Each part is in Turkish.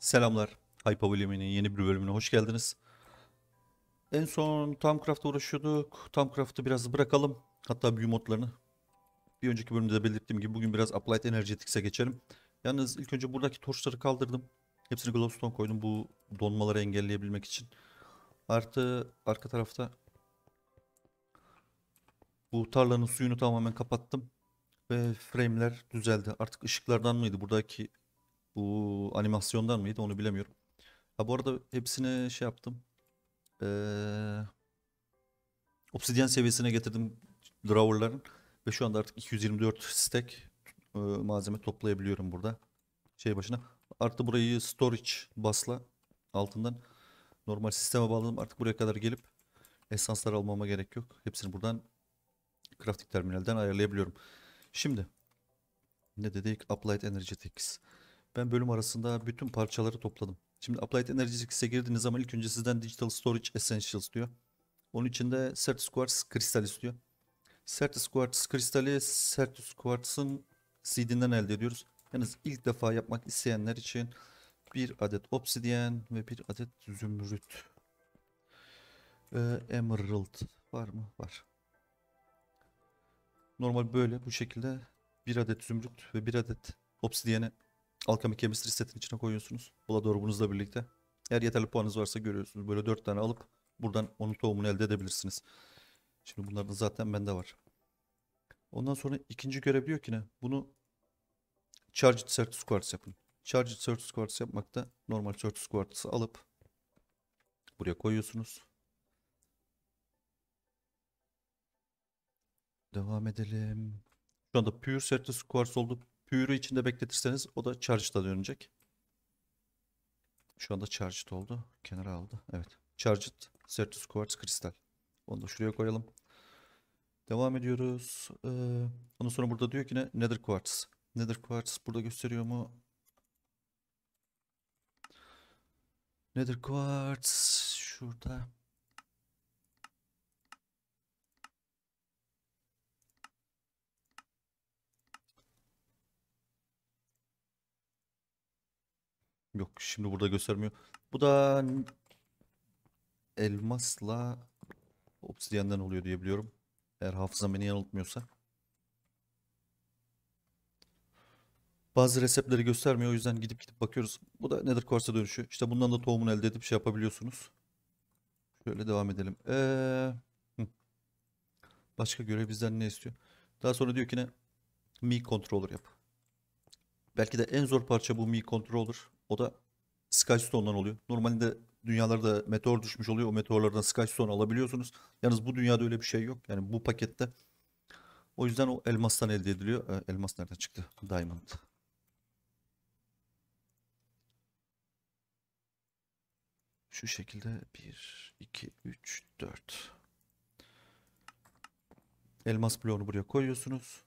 Selamlar. Hypavolemi'nin yeni bir bölümüne hoş geldiniz. En son Tam uğraşıyorduk. Tam biraz bırakalım. Hatta büyü modlarını. Bir önceki bölümde de belirttiğim gibi bugün biraz Applied Energetics'e geçelim. Yalnız ilk önce buradaki torçları kaldırdım. Hepsini glowstone koydum bu donmaları engelleyebilmek için. Artı arka tarafta bu tarlanın suyunu tamamen kapattım. Ve frame'ler düzeldi. Artık ışıklardan mıydı? Buradaki bu animasyondan mıydı onu bilemiyorum. Ha bu arada hepsine şey yaptım. Ee, obsidyen seviyesine getirdim drawer'ların. Ve şu anda artık 224 stack e, malzeme toplayabiliyorum burada. Şey başına. Artı burayı storage basla altından normal sisteme bağladım. Artık buraya kadar gelip esanslar almama gerek yok. Hepsini buradan crafting terminalden ayarlayabiliyorum. Şimdi ne dedik? Applied Energetics. Ben bölüm arasında bütün parçaları topladım. Şimdi Applied Energetics'e girdiğiniz zaman ilk önce sizden Digital Storage Essentials diyor. Onun içinde de Certus Quartz kristal istiyor. Certus Quartz kristali Certus Quartz'ın seedinden elde ediyoruz. Yalnız ilk defa yapmak isteyenler için bir adet obsidyen ve bir adet zümrüt. Ee, emerald var mı? Var. Normal böyle bu şekilde bir adet zümrüt ve bir adet obsidyene Alchemy Chemistry setin içine koyuyorsunuz. Bula dorbunuzla birlikte. Eğer yeterli puanınız varsa görüyorsunuz. Böyle 4 tane alıp buradan onun tohumunu elde edebilirsiniz. Şimdi bunların zaten bende var. Ondan sonra ikinci görev diyor ki ne? Bunu Charged Certus Quartz yapın. Charged Certus Quartz da normal Certus Quartz'ı alıp buraya koyuyorsunuz. Devam edelim. Şu anda Pure Certus Quartz oldu. Pürü içinde bekletirseniz o da charge'da dönecek. Şu anda charged oldu. Kenara aldı. Evet. Charged sertus Quartz Kristal. Onu da şuraya koyalım. Devam ediyoruz. Ee, ondan sonra burada diyor ki ne? Nether Quartz. Nether Quartz burada gösteriyor mu? Nether Quartz şurada. Yok şimdi burada göstermiyor. Bu da elmasla obsidiyenden oluyor diye biliyorum. Eğer hafızam beni yanıltmıyorsa. Bazı reseptleri göstermiyor o yüzden gidip gidip bakıyoruz. Bu da Nether Quartz'a dönüşü. İşte bundan da tohumunu elde edip şey yapabiliyorsunuz. Şöyle devam edelim. Ee, başka görev bizden ne istiyor? Daha sonra diyor ki ne? Mi controller yap. Belki de en zor parça bu Mi controller. O da Skystone'dan oluyor. Normalde dünyalarda meteor düşmüş oluyor. O meteorlardan Skystone alabiliyorsunuz. Yalnız bu dünyada öyle bir şey yok. Yani bu pakette. O yüzden o elmastan elde ediliyor. E, elmas nereden çıktı? Diamond. Şu şekilde 1, 2, 3, 4. Elmas bloğunu buraya koyuyorsunuz.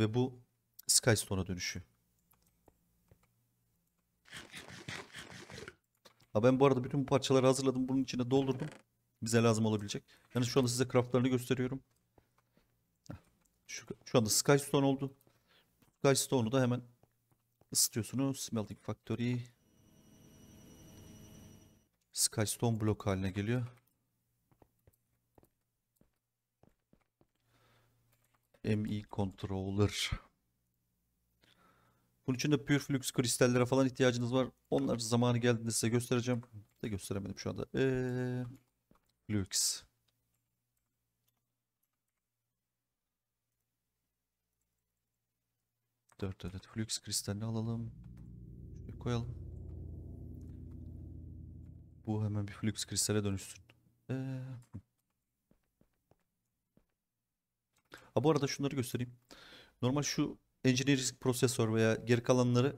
Ve bu Skystone'a dönüşüyor. Ha ben bu arada bütün bu parçaları hazırladım. Bunun içine doldurdum. Bize lazım olabilecek. Yani şu anda size craftlarını gösteriyorum. Şu, şu anda Sky Stone oldu. Sky Stone'u da hemen ısıtıyorsunuz. Smelting Factory. Sky Stone blok haline geliyor. ME Controller. Bunun için de Pure Flux kristallere falan ihtiyacınız var. Onlar zamanı geldiğinde size göstereceğim. De gösteremedim şu anda. Ee, Flux. Dört adet Flux kristalini alalım. Şöyle koyalım. Bu hemen bir Flux kristale dönüştür. Ee, bu arada şunları göstereyim. Normal şu engineering prosesör veya geri kalanları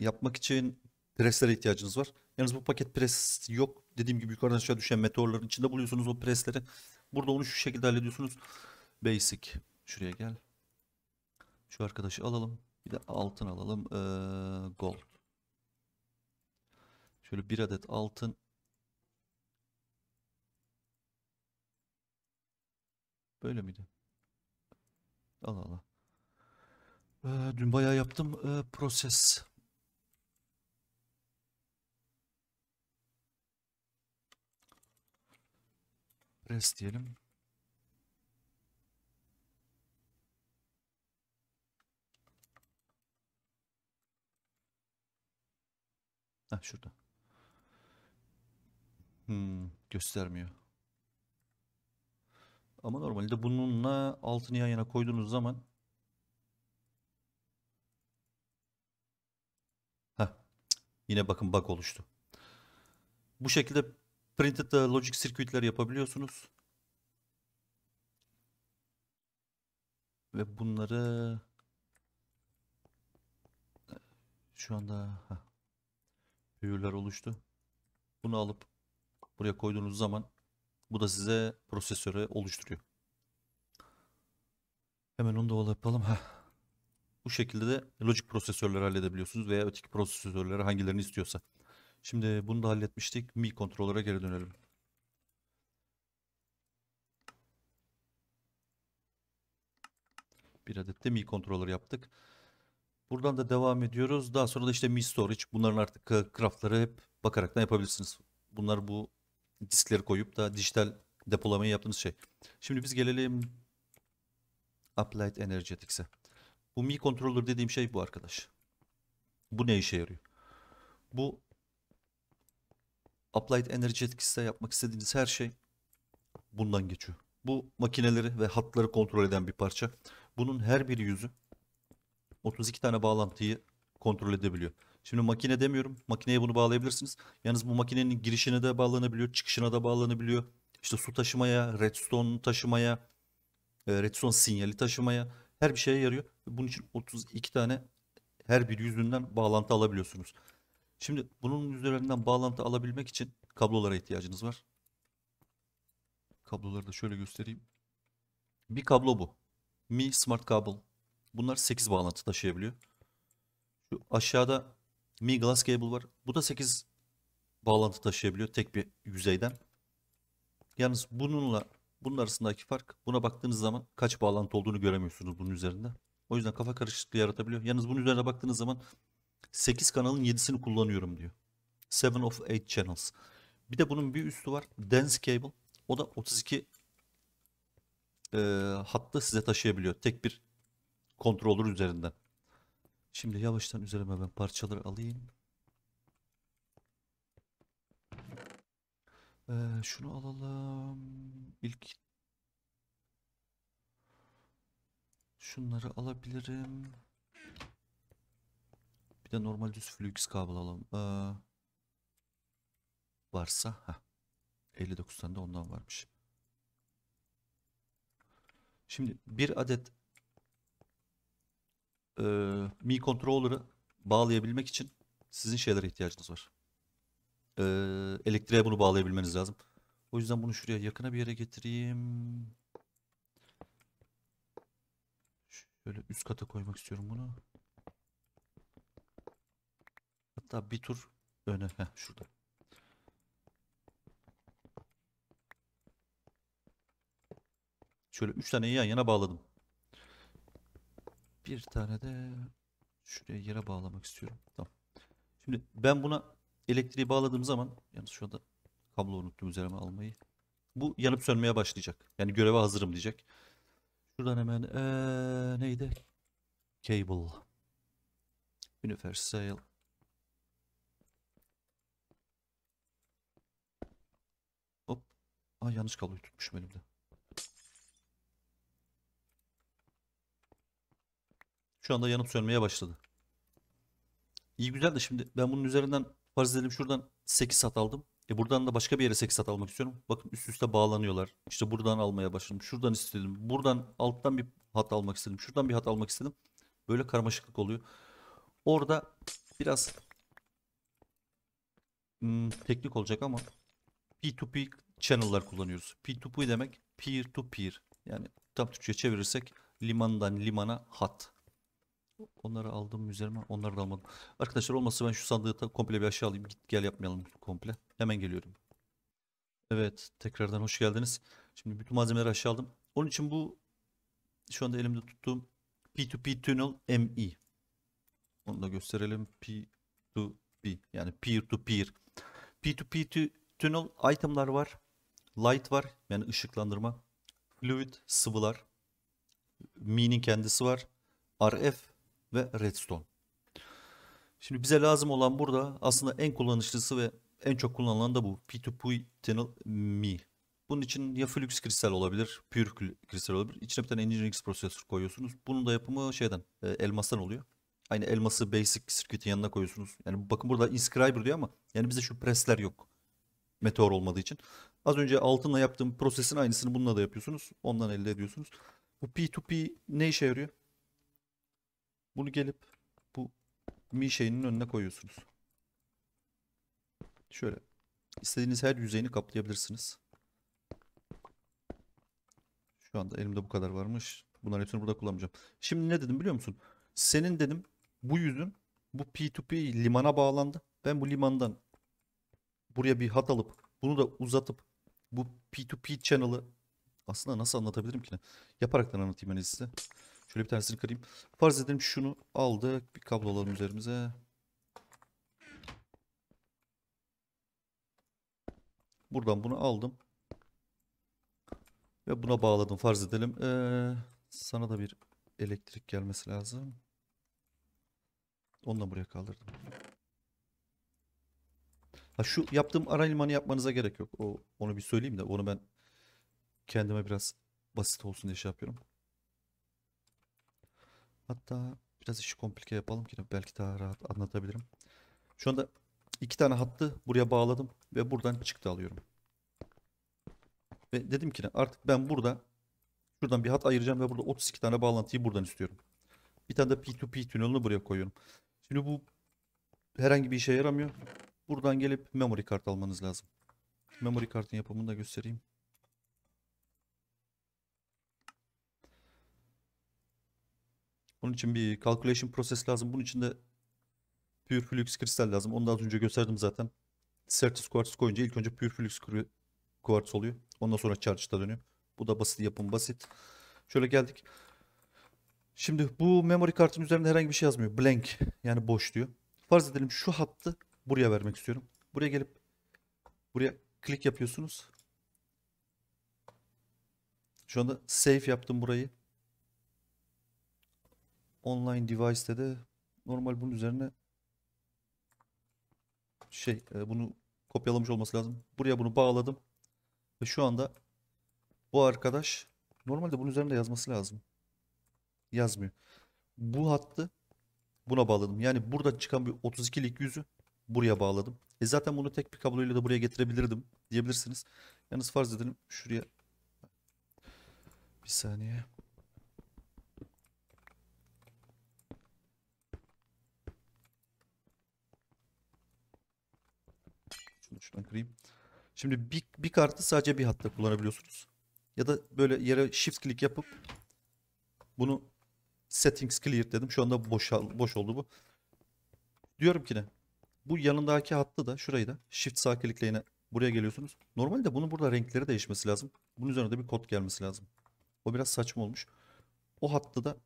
yapmak için preslere ihtiyacınız var. Yalnız bu paket pres yok. Dediğim gibi yukarıdan aşağı düşen meteorların içinde buluyorsunuz o presleri. Burada onu şu şekilde hallediyorsunuz. Basic. Şuraya gel. Şu arkadaşı alalım. Bir de altın alalım. Ee, gold. Şöyle bir adet altın. Böyle miydi? Allah Allah. Ee, dün bayağı yaptım. Ee, proses. Press diyelim. Ha şurada. Hmm, göstermiyor. Ama normalde bununla altını yan yana koyduğunuz zaman Yine bakın bug oluştu. Bu şekilde printed logic circuitler yapabiliyorsunuz. Ve bunları şu anda büyürler oluştu. Bunu alıp buraya koyduğunuz zaman bu da size prosesörü oluşturuyor. Hemen onu da yapalım. Heh. Bu şekilde de logic prosesörleri halledebiliyorsunuz veya öteki prosesörleri hangilerini istiyorsa. Şimdi bunu da halletmiştik. Mi kontrolöre geri dönelim. Bir adet de Mi kontrolör yaptık. Buradan da devam ediyoruz. Daha sonra da işte Mi Storage. Bunların artık e, craftları hep bakarak da yapabilirsiniz. Bunlar bu diskleri koyup da dijital depolamayı yaptığımız şey. Şimdi biz gelelim Applied Energetics'e. Bu Mi Controller dediğim şey bu arkadaş. Bu ne işe yarıyor? Bu Applied Energy etkisiyle yapmak istediğiniz her şey bundan geçiyor. Bu makineleri ve hatları kontrol eden bir parça. Bunun her bir yüzü 32 tane bağlantıyı kontrol edebiliyor. Şimdi makine demiyorum. Makineye bunu bağlayabilirsiniz. Yalnız bu makinenin girişine de bağlanabiliyor, çıkışına da bağlanabiliyor. İşte su taşımaya, redstone taşımaya, e, redstone sinyali taşımaya her bir şeye yarıyor. Bunun için 32 tane her bir yüzünden bağlantı alabiliyorsunuz. Şimdi bunun yüzlerinden bağlantı alabilmek için kablolara ihtiyacınız var. Kabloları da şöyle göstereyim. Bir kablo bu. Mi Smart Cable. Bunlar 8 bağlantı taşıyabiliyor. Şu aşağıda Mi Glass Cable var. Bu da 8 bağlantı taşıyabiliyor tek bir yüzeyden. Yalnız bununla bunun arasındaki fark buna baktığınız zaman kaç bağlantı olduğunu göremiyorsunuz bunun üzerinde. O yüzden kafa karışıklığı yaratabiliyor. Yalnız bunun üzerine baktığınız zaman 8 kanalın 7'sini kullanıyorum diyor. 7 of 8 channels. Bir de bunun bir üstü var. Dense Cable. O da 32 e, hattı size taşıyabiliyor. Tek bir kontrolür üzerinden. Şimdi yavaştan üzerime ben parçaları alayım. Ee, şunu alalım. İlk şunları alabilirim. Bir de normal düz flux kablo alalım. Ee, varsa ha 59 tane de ondan varmış. Şimdi bir adet e, Mi Controller'ı bağlayabilmek için sizin şeylere ihtiyacınız var e, elektriğe bunu bağlayabilmeniz lazım. O yüzden bunu şuraya yakına bir yere getireyim. Şöyle üst kata koymak istiyorum bunu. Hatta bir tur öne. Heh, şurada. Şöyle 3 taneyi yan yana bağladım. Bir tane de şuraya yere bağlamak istiyorum. Tamam. Şimdi ben buna elektriği bağladığım zaman yalnız şu anda kablo unuttum üzerime almayı. Bu yanıp sönmeye başlayacak. Yani göreve hazırım diyecek. Şuradan hemen ee, neydi? Cable. Universal. Hop. Aa, yanlış kabloyu tutmuşum elimde. Şu anda yanıp sönmeye başladı. İyi güzel de şimdi ben bunun üzerinden Farz edelim şuradan 8 sat aldım. E buradan da başka bir yere 8 sat almak istiyorum. Bakın üst üste bağlanıyorlar. İşte buradan almaya başladım. Şuradan istedim. Buradan alttan bir hat almak istedim. Şuradan bir hat almak istedim. Böyle karmaşıklık oluyor. Orada biraz hmm, teknik olacak ama P2P channel'lar kullanıyoruz. P2P demek peer to peer. Yani tam Türkçe çevirirsek limandan limana hat. Onları aldım üzerime. Onları da almadım. Arkadaşlar olmasa ben şu sandığı komple bir aşağı alayım. Git gel yapmayalım komple. Hemen geliyorum. Evet tekrardan hoş geldiniz. Şimdi bütün malzemeleri aşağı aldım. Onun için bu şu anda elimde tuttuğum P2P Tunnel ME. Onu da gösterelim. P2P yani peer to peer. P2P Tunnel itemlar var. Light var yani ışıklandırma. Fluid sıvılar. Mi'nin kendisi var. RF ve Redstone. Şimdi bize lazım olan burada aslında en kullanışlısı ve en çok kullanılan da bu. P2P Tunnel Mi. Bunun için ya Flux kristal olabilir, Pure kristal olabilir. İçine bir tane Nginx prosesör koyuyorsunuz. Bunun da yapımı şeyden, e, elmastan oluyor. Aynı elması basic circuit'in yanına koyuyorsunuz. Yani bakın burada inscriber diyor ama yani bize şu presler yok. Meteor olmadığı için. Az önce altınla yaptığım prosesin aynısını bununla da yapıyorsunuz. Ondan elde ediyorsunuz. Bu P2P ne işe yarıyor? Bunu gelip bu mi şeyinin önüne koyuyorsunuz. Şöyle istediğiniz her yüzeyini kaplayabilirsiniz. Şu anda elimde bu kadar varmış. Bunların hepsini burada kullanmayacağım. Şimdi ne dedim biliyor musun? Senin dedim bu yüzün bu P2P limana bağlandı. Ben bu limandan buraya bir hat alıp bunu da uzatıp bu P2P channel'ı aslında nasıl anlatabilirim ki ne? Yaparaktan anlatayım ben size. Şöyle bir tanesini kırayım. Farz edelim şunu aldık. Bir kablo alalım üzerimize. Buradan bunu aldım. Ve buna bağladım farz edelim. Ee, sana da bir elektrik gelmesi lazım. Onu da buraya kaldırdım. Ha şu yaptığım ara limanı yapmanıza gerek yok. O, onu bir söyleyeyim de onu ben kendime biraz basit olsun diye şey yapıyorum. Hatta biraz işi komplike yapalım ki belki daha rahat anlatabilirim. Şu anda iki tane hattı buraya bağladım ve buradan çıktı alıyorum. Ve dedim ki artık ben burada şuradan bir hat ayıracağım ve burada 32 tane bağlantıyı buradan istiyorum. Bir tane de P2P tünelini buraya koyuyorum. Şimdi bu herhangi bir işe yaramıyor. Buradan gelip memory kart almanız lazım. Memory kartın yapımını da göstereyim. Onun için bir calculation proses lazım. Bunun için de pure flux kristal lazım. Onu da az önce gösterdim zaten. Certus quartz koyunca ilk önce pure flux quartz oluyor. Ondan sonra charge'da dönüyor. Bu da basit yapım basit. Şöyle geldik. Şimdi bu memory kartın üzerinde herhangi bir şey yazmıyor. Blank yani boş diyor. Farz edelim şu hattı buraya vermek istiyorum. Buraya gelip buraya klik yapıyorsunuz. Şu anda save yaptım burayı online device'te de normal bunun üzerine şey e, bunu kopyalamış olması lazım. Buraya bunu bağladım. Ve şu anda bu arkadaş normalde bunun üzerinde yazması lazım. Yazmıyor. Bu hattı buna bağladım. Yani burada çıkan bir 32'lik yüzü buraya bağladım. E zaten bunu tek bir kabloyla da buraya getirebilirdim diyebilirsiniz. Yalnız farz edelim şuraya bir saniye. Şuradan kırayım. Şimdi bir, bir kartı sadece bir hatta kullanabiliyorsunuz. Ya da böyle yere shift click yapıp bunu settings clear dedim. Şu anda boş, boş oldu bu. Diyorum ki ne? Bu yanındaki hattı da şurayı da shift sağ clickle yine buraya geliyorsunuz. Normalde bunun burada renkleri değişmesi lazım. Bunun üzerine de bir kod gelmesi lazım. O biraz saçma olmuş. O hattı da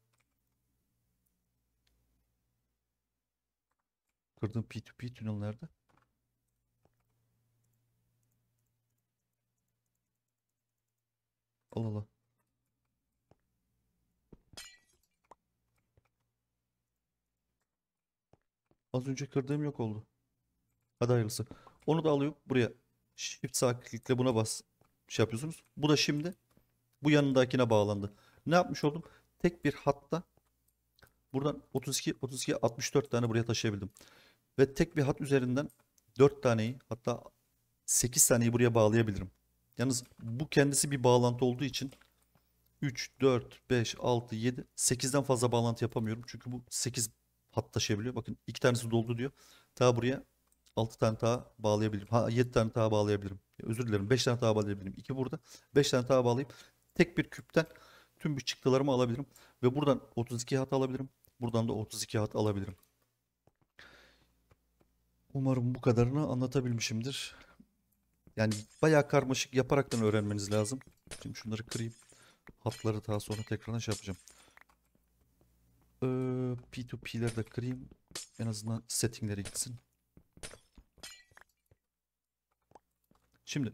kırdığım P2P tünel nerede? Allah Allah. Az önce kırdığım yok oldu. Hadi hayırlısı. Onu da alıyorum buraya. Shift sağ klikle buna bas. Şey yapıyorsunuz. Bu da şimdi bu yanındakine bağlandı. Ne yapmış oldum? Tek bir hatta buradan 32 32 64 tane buraya taşıyabildim. Ve tek bir hat üzerinden 4 taneyi hatta 8 taneyi buraya bağlayabilirim. Yalnız bu kendisi bir bağlantı olduğu için 3, 4, 5, 6, 7, 8'den fazla bağlantı yapamıyorum. Çünkü bu 8 hat taşıyabiliyor. Bakın 2 tanesi doldu diyor. Daha buraya 6 tane daha bağlayabilirim. Ha 7 tane daha bağlayabilirim. Özür dilerim 5 tane daha bağlayabilirim. 2 burada. 5 tane daha bağlayıp tek bir küpten tüm bir çıktılarımı alabilirim. Ve buradan 32 hat alabilirim. Buradan da 32 hat alabilirim. Umarım bu kadarını anlatabilmişimdir. Yani bayağı karmaşık yaparaktan öğrenmeniz lazım. Şimdi şunları kırayım. Hatları daha sonra tekrardan şey yapacağım. Ee, P2P'leri de kırayım. En azından settingleri gitsin. Şimdi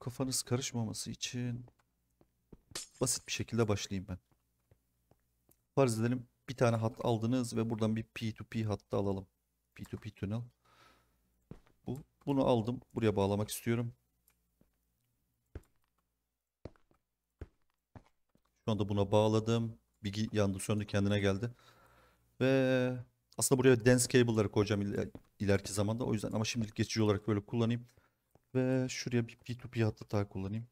kafanız karışmaması için basit bir şekilde başlayayım ben. Farz edelim bir tane hat aldınız ve buradan bir P2P hattı alalım. P2P tünel. Bu, bunu aldım. Buraya bağlamak istiyorum. Şu anda buna bağladım. Bigi yandı söndü kendine geldi. Ve aslında buraya dense cable'ları koyacağım iler, ileriki zamanda. O yüzden ama şimdilik geçici olarak böyle kullanayım. Ve şuraya bir P2P hattı daha kullanayım.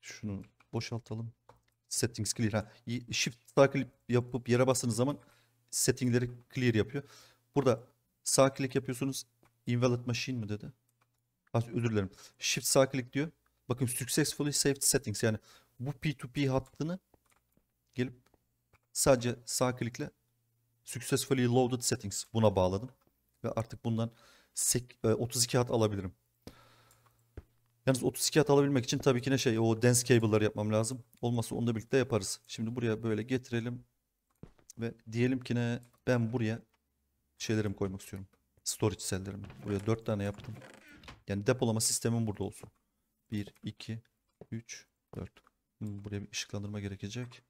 Şunu boşaltalım. Settings clear. Ha. Shift sağ yapıp yere bastığınız zaman settingleri clear yapıyor. Burada sağ click yapıyorsunuz. Invalid machine mi dedi? Ha, ah, özür dilerim. Shift sağ click diyor. Bakın successfully saved settings yani bu P2P hattını gelip sadece sağ klikle successfully loaded settings buna bağladım. Ve artık bundan 32 e, hat alabilirim. Yalnız 32 hat alabilmek için tabii ki ne şey o dense cable'ları yapmam lazım. Olmazsa onunla birlikte yaparız. Şimdi buraya böyle getirelim. Ve diyelim ki ne ben buraya şeylerimi koymak istiyorum. Storage cell'lerimi. Buraya 4 tane yaptım. Yani depolama sistemim burada olsun. 1, 2, 3, 4. buraya bir ışıklandırma gerekecek.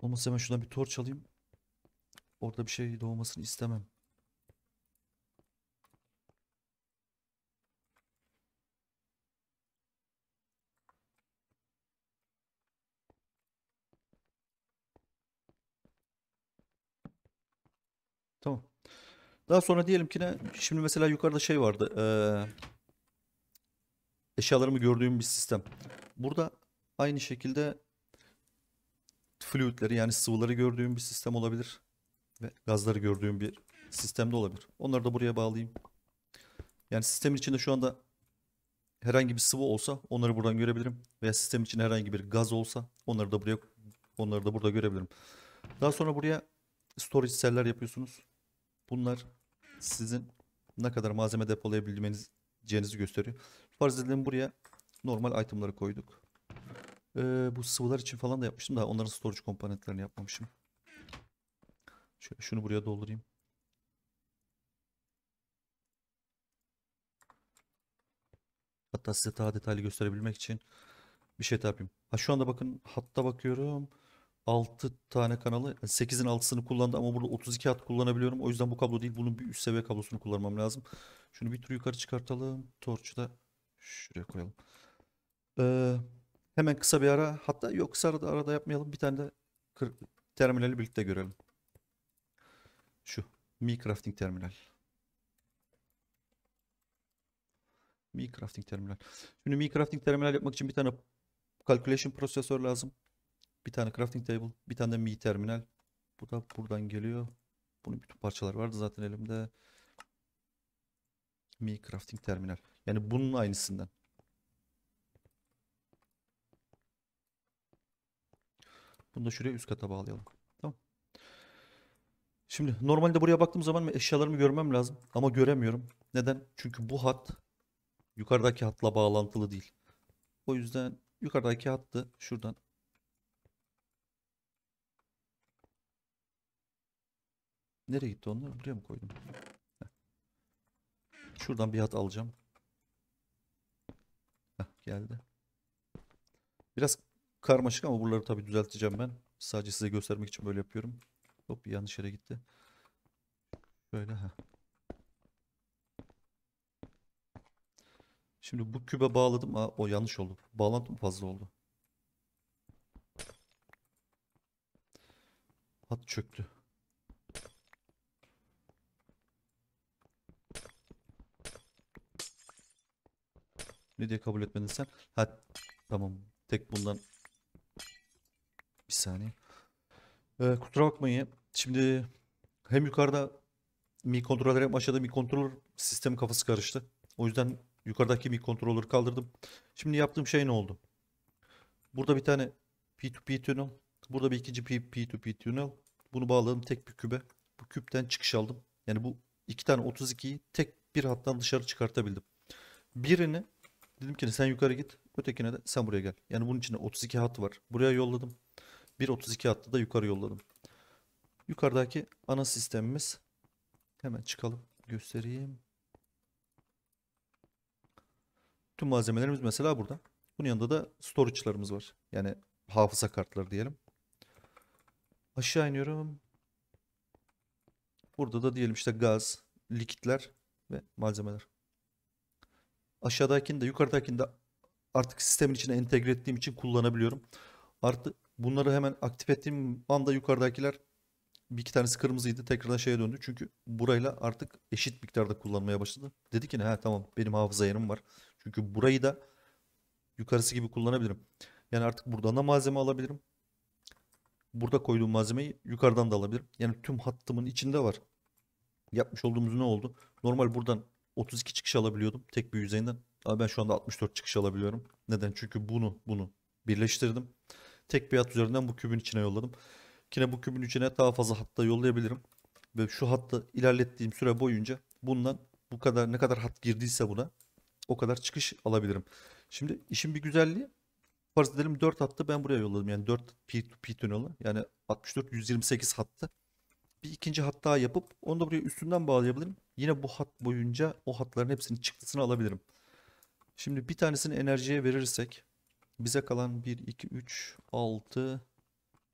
Olmazsa hemen şuradan bir torç alayım. Orada bir şey doğmasını istemem. Tamam. Daha sonra diyelim ki ne? Şimdi mesela yukarıda şey vardı. Ee, eşyalarımı gördüğüm bir sistem. Burada aynı şekilde fluidleri yani sıvıları gördüğüm bir sistem olabilir. Ve gazları gördüğüm bir sistemde olabilir. Onları da buraya bağlayayım. Yani sistemin içinde şu anda herhangi bir sıvı olsa onları buradan görebilirim. Veya sistemin içinde herhangi bir gaz olsa onları da buraya onları da burada görebilirim. Daha sonra buraya storage seller yapıyorsunuz. Bunlar sizin ne kadar malzeme depolayabileceğinizi gösteriyor. Farz edelim buraya normal itemları koyduk. Ee, bu sıvılar için falan da yapmıştım da onların storage komponentlerini yapmamışım. Şöyle şunu buraya doldurayım. Hatta size daha detaylı gösterebilmek için bir şey yapayım. Ha şu anda bakın hatta bakıyorum. 6 tane kanalı 8'in 6'sını kullandı ama burada 32 hat kullanabiliyorum. O yüzden bu kablo değil bunun bir üst seviye kablosunu kullanmam lazım. Şunu bir tur yukarı çıkartalım. Torçu da şuraya koyalım. Ee, hemen kısa bir ara hatta yok kısa arada, arada yapmayalım. Bir tane de terminali birlikte görelim. Şu Mi Crafting Terminal. Mi Crafting Terminal. Şimdi Mi Crafting Terminal yapmak için bir tane calculation prosesör lazım. Bir tane crafting table, bir tane de mi terminal. Bu da buradan geliyor. Bunun bütün parçalar vardı zaten elimde. Mi crafting terminal. Yani bunun aynısından. Bunu da şuraya üst kata bağlayalım. Tamam. Şimdi normalde buraya baktığım zaman eşyalarımı görmem lazım ama göremiyorum. Neden? Çünkü bu hat yukarıdaki hatla bağlantılı değil. O yüzden yukarıdaki hattı şuradan Nereye gitti onlar? Buraya mı koydum? Heh. Şuradan bir hat alacağım. Heh, geldi. Biraz karmaşık ama buraları tabii düzelteceğim ben. Sadece size göstermek için böyle yapıyorum. Hop yanlış yere gitti. Böyle ha. Şimdi bu kübe bağladım. Aa, o yanlış oldu. Bağlantı fazla oldu? Hat çöktü. Ne diye kabul etmedin sen? Ha tamam. Tek bundan. Bir saniye. Ee, kusura bakmayın. Şimdi hem yukarıda mi controller hem aşağıda mi controller sistem kafası karıştı. O yüzden yukarıdaki mi controller kaldırdım. Şimdi yaptığım şey ne oldu? Burada bir tane P2P tunnel. Burada bir ikinci P2P tunnel. Bunu bağladım tek bir kübe. Bu küpten çıkış aldım. Yani bu iki tane 32'yi tek bir hattan dışarı çıkartabildim. Birini Dedim ki hani sen yukarı git. Ötekine de sen buraya gel. Yani bunun içinde 32 hat var. Buraya yolladım. Bir 32 hattı da yukarı yolladım. Yukarıdaki ana sistemimiz. Hemen çıkalım. Göstereyim. Tüm malzemelerimiz mesela burada. Bunun yanında da storage'larımız var. Yani hafıza kartları diyelim. Aşağı iniyorum. Burada da diyelim işte gaz, likitler ve malzemeler aşağıdakini de yukarıdakini de artık sistemin içine entegre ettiğim için kullanabiliyorum. Artık bunları hemen aktif ettiğim anda yukarıdakiler bir iki tanesi kırmızıydı tekrardan şeye döndü. Çünkü burayla artık eşit miktarda kullanmaya başladı. Dedi ki ne ha tamam benim hafıza yerim var. Çünkü burayı da yukarısı gibi kullanabilirim. Yani artık buradan da malzeme alabilirim. Burada koyduğum malzemeyi yukarıdan da alabilirim. Yani tüm hattımın içinde var. Yapmış olduğumuz ne oldu? Normal buradan 32 çıkış alabiliyordum tek bir yüzeyinden. Ama ben şu anda 64 çıkış alabiliyorum. Neden? Çünkü bunu bunu birleştirdim. Tek bir hat üzerinden bu kübün içine yolladım. Yine bu kübün içine daha fazla hatta yollayabilirim. Ve şu hatta ilerlettiğim süre boyunca bundan bu kadar ne kadar hat girdiyse buna o kadar çıkış alabilirim. Şimdi işin bir güzelliği farz edelim 4 hattı ben buraya yolladım. Yani 4 P2P tüneli yani 64 128 hattı. Bir ikinci hat daha yapıp onu da buraya üstünden bağlayabilirim. Yine bu hat boyunca o hatların hepsinin çıktısını alabilirim. Şimdi bir tanesini enerjiye verirsek bize kalan 1, 2, 3, 6,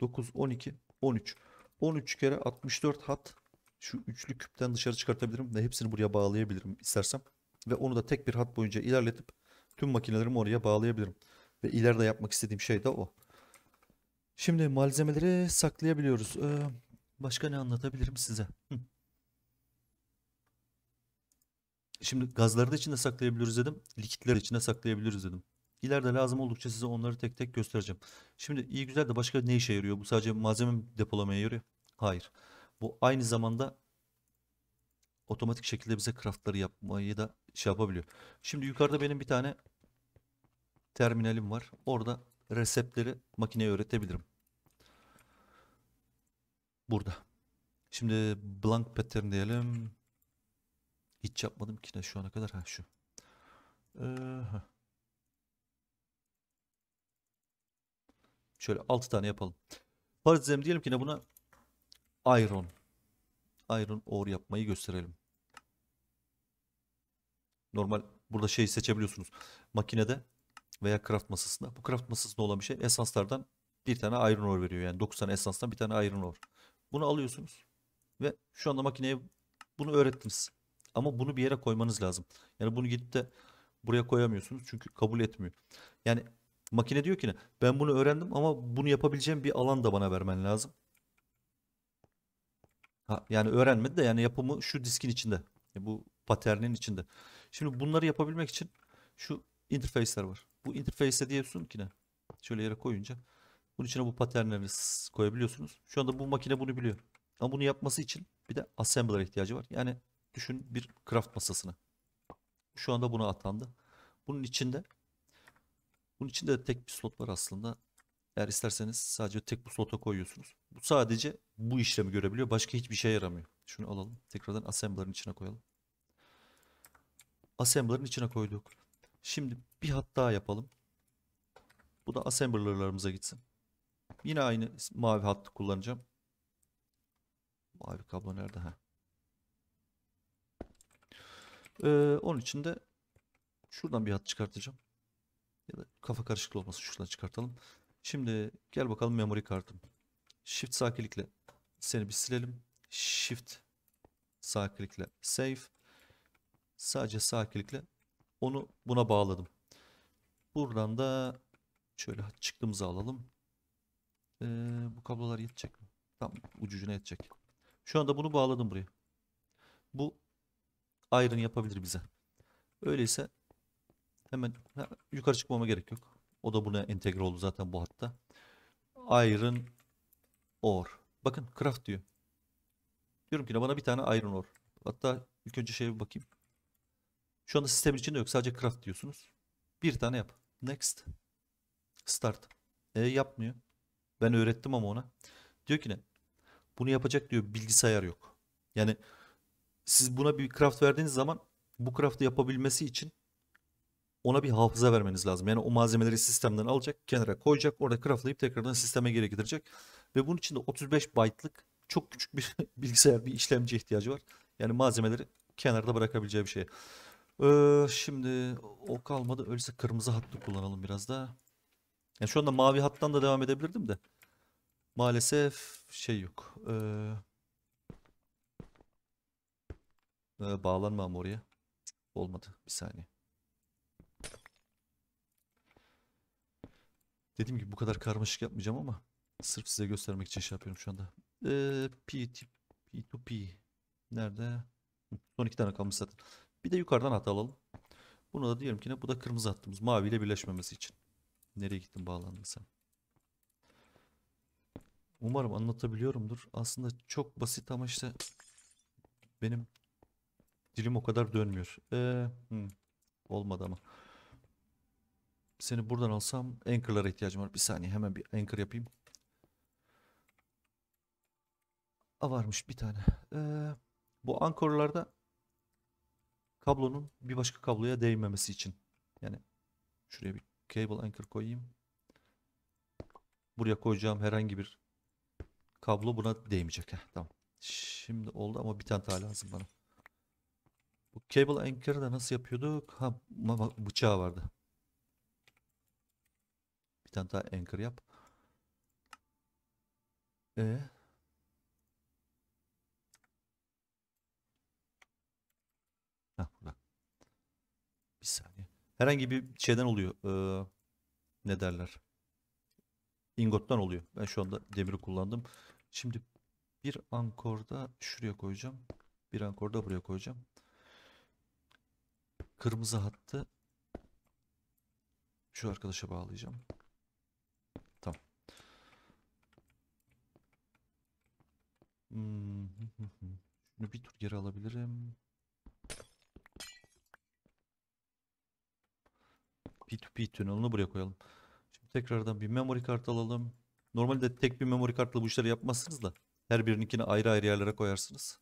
9, 12, 13. 13 kere 64 hat şu üçlü küpten dışarı çıkartabilirim ve hepsini buraya bağlayabilirim istersem. Ve onu da tek bir hat boyunca ilerletip tüm makinelerimi oraya bağlayabilirim. Ve ileride yapmak istediğim şey de o. Şimdi malzemeleri saklayabiliyoruz. Ee, başka ne anlatabilirim size? Hı. Şimdi gazları da içinde saklayabiliriz dedim. Likitleri de içinde saklayabiliriz dedim. İleride lazım oldukça size onları tek tek göstereceğim. Şimdi iyi güzel de başka ne işe yarıyor? Bu sadece malzeme depolamaya yarıyor. Hayır. Bu aynı zamanda otomatik şekilde bize craftları yapmayı da şey yapabiliyor. Şimdi yukarıda benim bir tane terminalim var. Orada reseptleri makineye öğretebilirim. Burada. Şimdi blank pattern diyelim. Hiç yapmadım ki de şu ana kadar. Ha şu. Ee, Şöyle 6 tane yapalım. Parizem diyelim ki ne buna iron. Iron ore yapmayı gösterelim. Normal burada şeyi seçebiliyorsunuz. Makinede veya craft masasında. Bu craft masasında olan bir şey esanslardan bir tane iron ore veriyor. Yani 9 tane esanstan bir tane iron ore. Bunu alıyorsunuz ve şu anda makineye bunu öğrettiniz. Ama bunu bir yere koymanız lazım. Yani bunu gidip de buraya koyamıyorsunuz çünkü kabul etmiyor. Yani makine diyor ki ne? Ben bunu öğrendim ama bunu yapabileceğim bir alan da bana vermen lazım. Ha, yani öğrenmedi de yani yapımı şu diskin içinde. E, bu paternin içinde. Şimdi bunları yapabilmek için şu interface'ler var. Bu interface'e diyorsun ki ne? Şöyle yere koyunca bunun içine bu paternleri koyabiliyorsunuz. Şu anda bu makine bunu biliyor. Ama bunu yapması için bir de assembler ihtiyacı var. Yani Düşün bir craft masasını. Şu anda buna atandı. Bunun içinde bunun içinde de tek bir slot var aslında. Eğer isterseniz sadece tek bu slota koyuyorsunuz. Bu sadece bu işlemi görebiliyor. Başka hiçbir şey yaramıyor. Şunu alalım. Tekrardan assembler'ın içine koyalım. Assembler'ın içine koyduk. Şimdi bir hat daha yapalım. Bu da assembler'larımıza gitsin. Yine aynı mavi hattı kullanacağım. Mavi kablo nerede? ha? Ee, onun için de şuradan bir hat çıkartacağım. Ya da kafa karışıklığı olmasın şuradan çıkartalım. Şimdi gel bakalım memory kartım. Shift sağ klikle seni bir silelim. Shift sağ klikle save. Sadece sağ klikle onu buna bağladım. Buradan da şöyle çıktığımızı alalım. Ee, bu kablolar yetecek mi? Tam ucucuna yetecek. Şu anda bunu bağladım buraya. Bu Iron yapabilir bize. Öyleyse hemen yukarı çıkmama gerek yok. O da buna entegre oldu zaten bu hatta. Iron ore. Bakın craft diyor. Diyorum ki bana bir tane iron ore. Hatta ilk önce şeye bir bakayım. Şu anda sistemin içinde yok. Sadece craft diyorsunuz. Bir tane yap. Next. Start. E yapmıyor. Ben öğrettim ama ona. Diyor ki ne? Bunu yapacak diyor bilgisayar yok. Yani siz buna bir craft verdiğiniz zaman bu craft'ı yapabilmesi için ona bir hafıza vermeniz lazım. Yani o malzemeleri sistemden alacak, kenara koyacak, orada craftlayıp tekrardan sisteme geri getirecek. Ve bunun için de 35 byte'lık çok küçük bir bilgisayar, bir işlemci ihtiyacı var. Yani malzemeleri kenarda bırakabileceği bir şey. Ee, şimdi o kalmadı. Öyleyse kırmızı hattı kullanalım biraz daha. Yani şu anda mavi hattan da devam edebilirdim de. Maalesef şey yok. Ee, ee, bağlanmam oraya. Olmadı. Bir saniye. Dediğim gibi bu kadar karmaşık yapmayacağım ama sırf size göstermek için şey yapıyorum şu anda. Ee, P, P2P nerede? Son iki tane kalmış zaten. Bir de yukarıdan hat alalım. Bunu da diyorum ki ne? Bu da kırmızı attığımız, Mavi ile birleşmemesi için. Nereye gittin bağlandın sen? Umarım anlatabiliyorumdur. Aslında çok basit ama işte benim Dilim o kadar dönmüyor. Ee, hmm, olmadı ama. Seni buradan alsam anchor'lara ihtiyacım var. Bir saniye hemen bir anchor yapayım. A varmış bir tane. Ee, bu anchor'larda kablonun bir başka kabloya değmemesi için. Yani şuraya bir cable anchor koyayım. Buraya koyacağım herhangi bir kablo buna değmeyecek. Heh, tamam. Şimdi oldu ama bir tane daha lazım bana. Bu cable anchor'ı da nasıl yapıyorduk? Ha bıçağı vardı. Bir tane daha anchor yap. E ee, Ha burada. Bir saniye. Herhangi bir şeyden oluyor. Ee, ne derler? İngottan oluyor. Ben şu anda demiri kullandım. Şimdi bir ankorda şuraya koyacağım. Bir ankorda buraya koyacağım kırmızı hattı şu arkadaşa bağlayacağım. Tamam. Hmm. Şunu bir tur geri alabilirim. P2P tünelini buraya koyalım. Şimdi tekrardan bir memory kart alalım. Normalde tek bir memory kartla bu işleri yapmazsınız da her birininkini ayrı ayrı yerlere koyarsınız.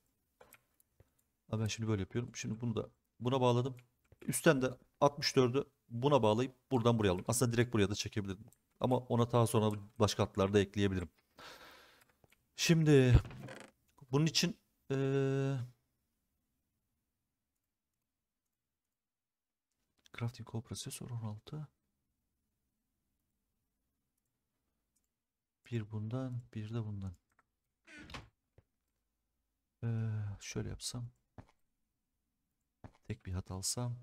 Ama ben şimdi böyle yapıyorum. Şimdi bunu da buna bağladım. Üstten de 64'ü buna bağlayıp buradan buraya alalım. Aslında direkt buraya da çekebilirim. Ama ona daha sonra başka hatlarda ekleyebilirim. Şimdi bunun için ee, Crafting Core Processor 16 Bir bundan bir de bundan ee, Şöyle yapsam Tek bir hat alsam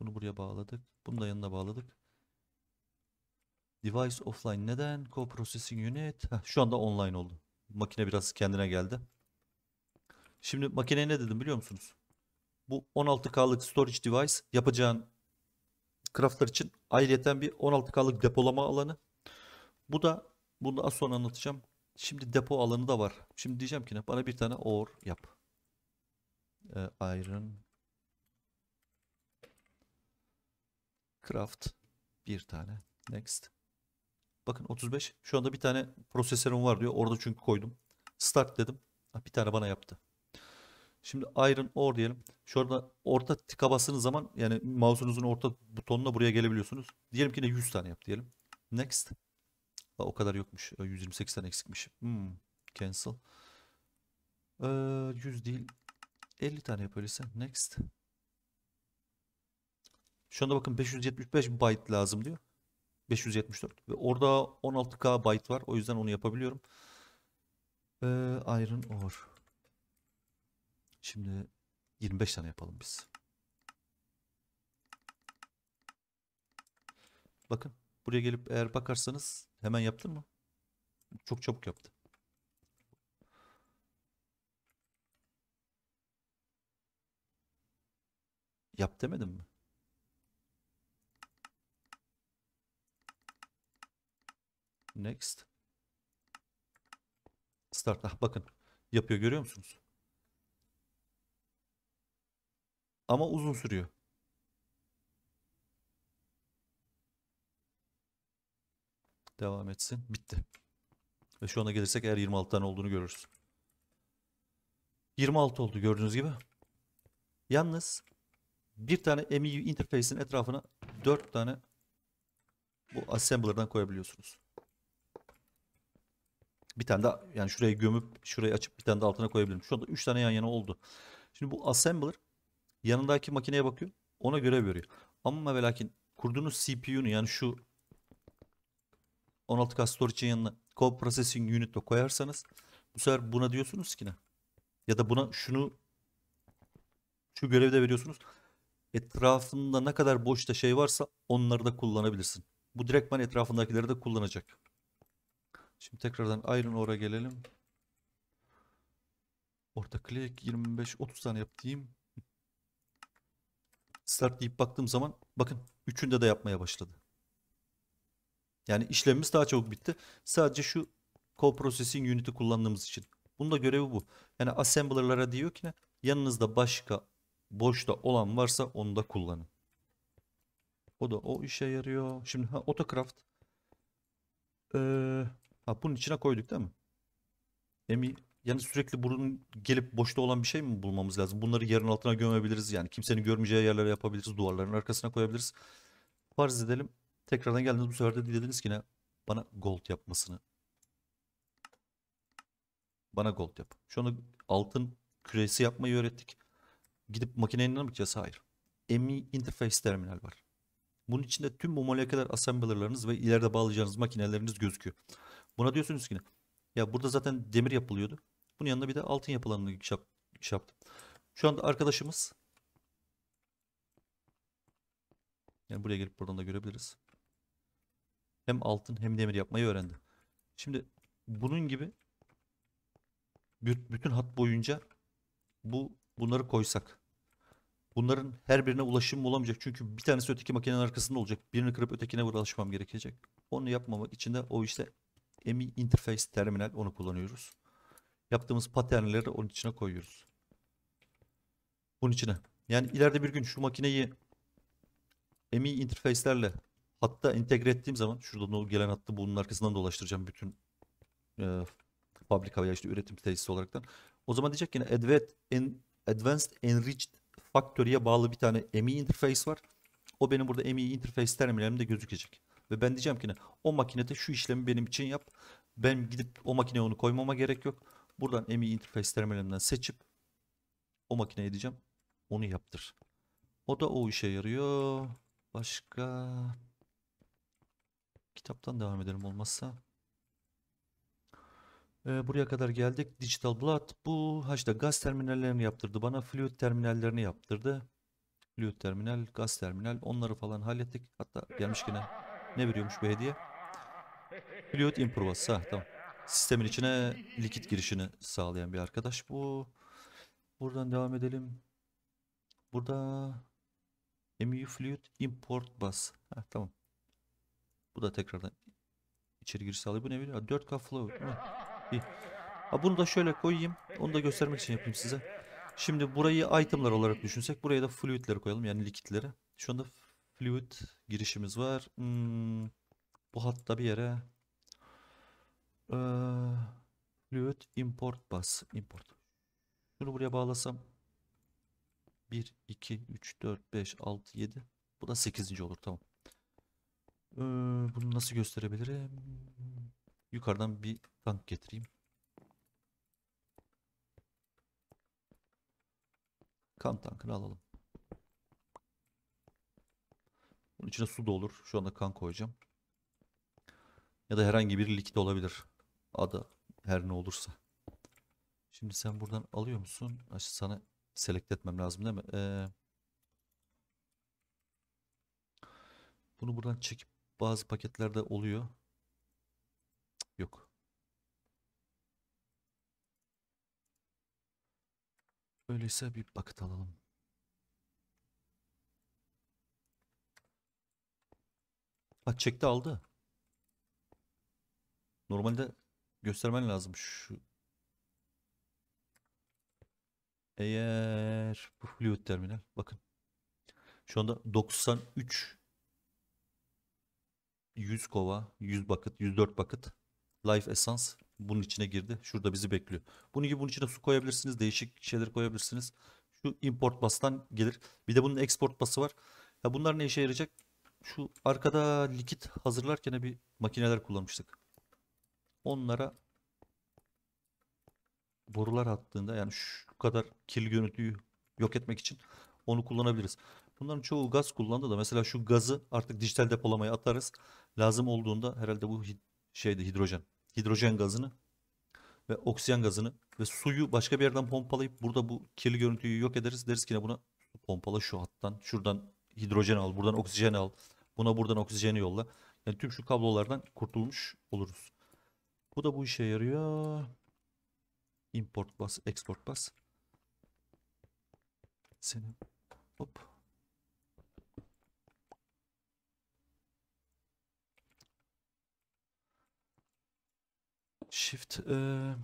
bunu buraya bağladık. Bunu da yanına bağladık. Device offline neden? Co-processing unit. Heh, şu anda online oldu. Makine biraz kendine geldi. Şimdi makineye ne dedim biliyor musunuz? Bu 16K'lık storage device yapacağın craftlar için ayrıyeten bir 16K'lık depolama alanı. Bu da bunu da az sonra anlatacağım. Şimdi depo alanı da var. Şimdi diyeceğim ki ne? Bana bir tane or yap. Ee, iron Craft bir tane. Next. Bakın 35. Şu anda bir tane prosesörüm var diyor. Orada çünkü koydum. Start dedim. bir tane bana yaptı. Şimdi Iron Ore diyelim. Şurada orta tıka bastığınız zaman yani mouse'unuzun orta butonuna buraya gelebiliyorsunuz. Diyelim ki ne 100 tane yap diyelim. Next. Aa, o kadar yokmuş. 128 ee, tane eksikmiş. Hmm. Cancel. Ee, 100 değil. 50 tane yap öyleyse. Next. Şu anda bakın 575 byte lazım diyor. 574 ve orada 16K byte var. O yüzden onu yapabiliyorum. Ee, Iron Ore. Şimdi 25 tane yapalım biz. Bakın buraya gelip eğer bakarsanız hemen yaptın mı? Çok çabuk yaptı. Yap demedim mi? Next. Start. Ah, bakın yapıyor görüyor musunuz? Ama uzun sürüyor. Devam etsin. Bitti. Ve şu ana gelirsek eğer 26 tane olduğunu görürüz. 26 oldu gördüğünüz gibi. Yalnız bir tane MIU interface'in etrafına 4 tane bu assembler'dan koyabiliyorsunuz. Bir tane de yani şurayı gömüp şurayı açıp bir tane de altına koyabilirim. Şu anda 3 tane yan yana oldu. Şimdi bu assembler yanındaki makineye bakıyor. Ona görev veriyor. Ama ve lakin kurduğunuz CPU'nu yani şu 16K storage'in yanına co processing unit'le koyarsanız bu sefer buna diyorsunuz ki ne? Ya da buna şunu şu görevi de veriyorsunuz. Etrafında ne kadar boşta şey varsa onları da kullanabilirsin. Bu direktman etrafındakileri de kullanacak. Şimdi tekrardan Iron Ore'a gelelim. Orta klik 25-30 tane yaptım. Start deyip baktığım zaman bakın üçünde de yapmaya başladı. Yani işlemimiz daha çabuk bitti. Sadece şu co-processing unit'i kullandığımız için. Bunun da görevi bu. Yani assembler'lara diyor ki ne? Yanınızda başka boşta olan varsa onu da kullanın. O da o işe yarıyor. Şimdi ha, Autocraft. Ee, Ha bunun içine koyduk değil mi? Emi yani sürekli burun gelip boşta olan bir şey mi bulmamız lazım? Bunları yerin altına gömebiliriz yani. Kimsenin görmeyeceği yerlere yapabiliriz. Duvarların arkasına koyabiliriz. Farz edelim. Tekrardan geldiniz bu sefer de dilediniz ki ne? Bana gold yapmasını. Bana gold yap. Şu anda altın küresi yapmayı öğrettik. Gidip makinenin mi bakacağız? Hayır. Emi Interface Terminal var. Bunun içinde tüm bu moleküler assemblerlarınız ve ileride bağlayacağınız makineleriniz gözüküyor. Buna diyorsunuz ki ya burada zaten demir yapılıyordu. Bunun yanında bir de altın yapılanını iş yaptım. Şu anda arkadaşımız yani buraya gelip buradan da görebiliriz. Hem altın hem demir yapmayı öğrendi. Şimdi bunun gibi bütün hat boyunca bu bunları koysak bunların her birine ulaşım olamayacak. Çünkü bir tanesi öteki makinenin arkasında olacak. Birini kırıp ötekine ulaşmam gerekecek. Onu yapmamak için de o işte MI Interface Terminal onu kullanıyoruz. Yaptığımız paternleri onun içine koyuyoruz. Bunun içine. Yani ileride bir gün şu makineyi MI interface'lerle hatta entegre ettiğim zaman şuradan gelen hattı bunun arkasından dolaştıracağım bütün e, fabrika veya işte üretim tesisi olaraktan. O zaman diyecek ki Advanced, Advanced Enriched Factory'ye bağlı bir tane MI interface var. O benim burada MI interface terminalimde gözükecek. Ve ben diyeceğim ki ne? O makinede şu işlemi benim için yap. Ben gidip o makineye onu koymama gerek yok. Buradan MI interface terminalimden seçip o makineye diyeceğim. Onu yaptır. O da o işe yarıyor. Başka kitaptan devam edelim olmazsa. Ee, buraya kadar geldik. Digital Blood bu haçta gaz terminallerini yaptırdı. Bana fluid terminallerini yaptırdı. Fluid terminal, gaz terminal onları falan hallettik. Hatta gelmişken. Ne veriyormuş bu hediye? Fluid Improvers. Ha tamam. Sistemin içine likit girişini sağlayan bir arkadaş bu. Buradan devam edelim. Burada MU Fluid Import Bus. Ha tamam. Bu da tekrardan içeri giriş sağlıyor. Bu ne biliyor? 4K Flow. Ha, bunu da şöyle koyayım. Onu da göstermek için yapayım size. Şimdi burayı itemlar olarak düşünsek buraya da fluidleri koyalım yani likitleri. Şu anda Fluid girişimiz var. Hmm, bu hatta bir yere ee, fluid import bas. Import. Şunu buraya bağlasam 1, 2, 3, 4, 5, 6, 7. Bu da 8. olur. Tamam. Ee, bunu nasıl gösterebilirim? Yukarıdan bir tank getireyim. Kamp tankını alalım. Bunun içine su da olur. Şu anda kan koyacağım. Ya da herhangi bir likit olabilir. Adı her ne olursa. Şimdi sen buradan alıyor musun? Sana select etmem lazım değil mi? Ee, bunu buradan çekip bazı paketlerde oluyor. Yok. Öyleyse bir paket alalım. Ha çekti aldı. Normalde göstermen lazım şu. Eğer bu fluid terminal bakın. Şu anda 93 100 kova, 100 bucket, 104 bucket Life Essence bunun içine girdi. Şurada bizi bekliyor. Bunun gibi bunun içine su koyabilirsiniz. Değişik şeyler koyabilirsiniz. Şu import bastan gelir. Bir de bunun export bası var. Ya bunlar ne işe yarayacak? şu arkada likit hazırlarken bir makineler kullanmıştık. Onlara borular attığında yani şu kadar kil görüntüyü yok etmek için onu kullanabiliriz. Bunların çoğu gaz kullandı da mesela şu gazı artık dijital depolamaya atarız. Lazım olduğunda herhalde bu şeydi hidrojen. Hidrojen gazını ve oksijen gazını ve suyu başka bir yerden pompalayıp burada bu kirli görüntüyü yok ederiz. Deriz ki buna pompala şu hattan şuradan hidrojen al, buradan oksijen al, buna buradan oksijeni yolla. Yani tüm şu kablolardan kurtulmuş oluruz. Bu da bu işe yarıyor. Import bas, export bas. Senin. Hop. Shift e,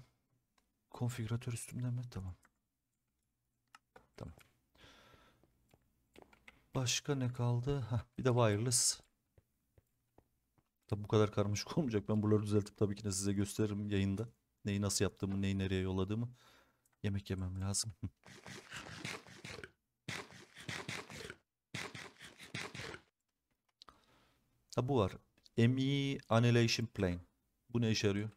konfigüratör üstümden mi? Tamam. Tamam. Başka ne kaldı? Heh, bir de wireless. Tabi bu kadar karmaşık olmayacak. Ben buraları düzeltip tabii ki de size gösteririm yayında. Neyi nasıl yaptığımı, neyi nereye yolladığımı. Yemek yemem lazım. ha bu var. ME Annihilation Plane. Bu ne işe yarıyor?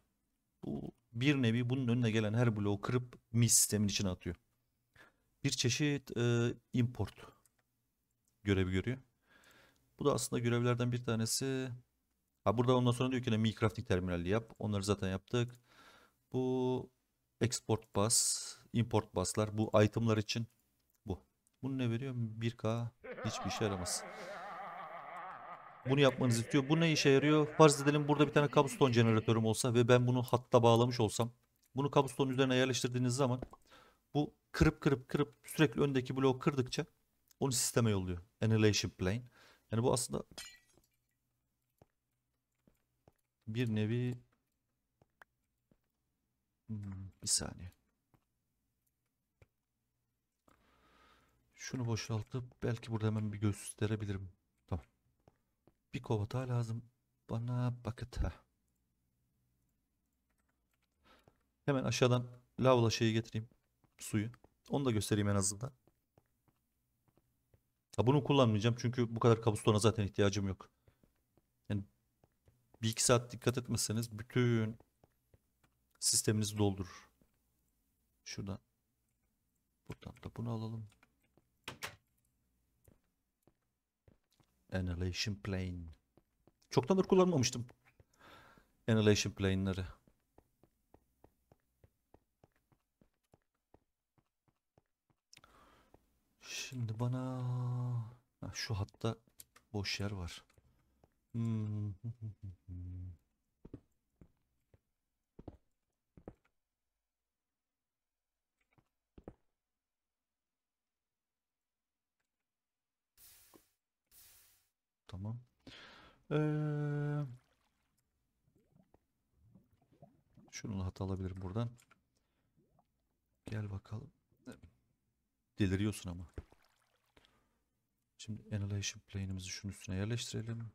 Bu bir nevi bunun önüne gelen her bloğu kırıp mi sistemin içine atıyor. Bir çeşit e, import görevi görüyor. Bu da aslında görevlerden bir tanesi. Ha burada ondan sonra diyor ki hani ne? crafting terminali yap. Onları zaten yaptık. Bu export bus, import buslar bu itemlar için bu. Bunu ne veriyor? 1K hiçbir işe yaramaz. Bunu yapmanızı istiyor. Bu ne işe yarıyor? Farz edelim burada bir tane kabuston jeneratörüm olsa ve ben bunu hatta bağlamış olsam. Bunu cobblestone üzerine yerleştirdiğiniz zaman bu kırıp kırıp kırıp sürekli öndeki bloğu kırdıkça onu sisteme yolluyor. Annihilation Plane. Yani bu aslında bir nevi hmm, bir saniye. Şunu boşaltıp belki burada hemen bir gösterebilirim. Tamam. Bir kova daha lazım. Bana bucket Hemen aşağıdan lavla şeyi getireyim. Suyu. Onu da göstereyim en azından. Ya bunu kullanmayacağım çünkü bu kadar kabustona zaten ihtiyacım yok. Yani bir iki saat dikkat etmezseniz bütün sisteminizi doldurur. Şuradan. Buradan da bunu alalım. Annihilation Plane. Çoktandır kullanmamıştım. Annihilation Plane'leri. Şimdi bana ha, şu hatta boş yer var. Tamam. Ee, şunu hata alabilirim buradan. Gel bakalım. Deliriyorsun ama. Şimdi Annihilation Plane'imizi şunun üstüne yerleştirelim.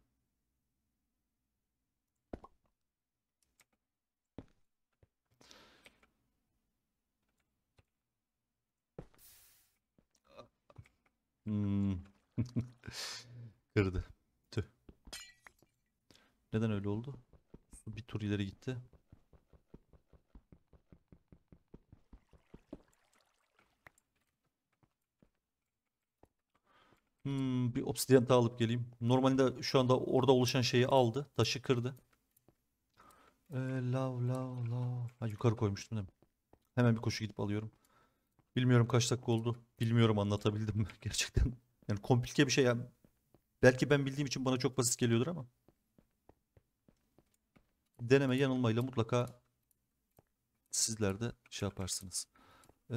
Hmm. Kırdı. Tüh. Neden öyle oldu? Su bir tur ileri gitti. Hmm, bir obsidyen daha alıp geleyim. Normalde şu anda orada oluşan şeyi aldı. Taşı kırdı. Ee, lav lav lav. Ha, yukarı koymuştum değil mi? Hemen bir koşu gidip alıyorum. Bilmiyorum kaç dakika oldu. Bilmiyorum anlatabildim mi gerçekten. Yani komplike bir şey. Yani belki ben bildiğim için bana çok basit geliyordur ama. Deneme yanılmayla mutlaka sizler de şey yaparsınız. Ee,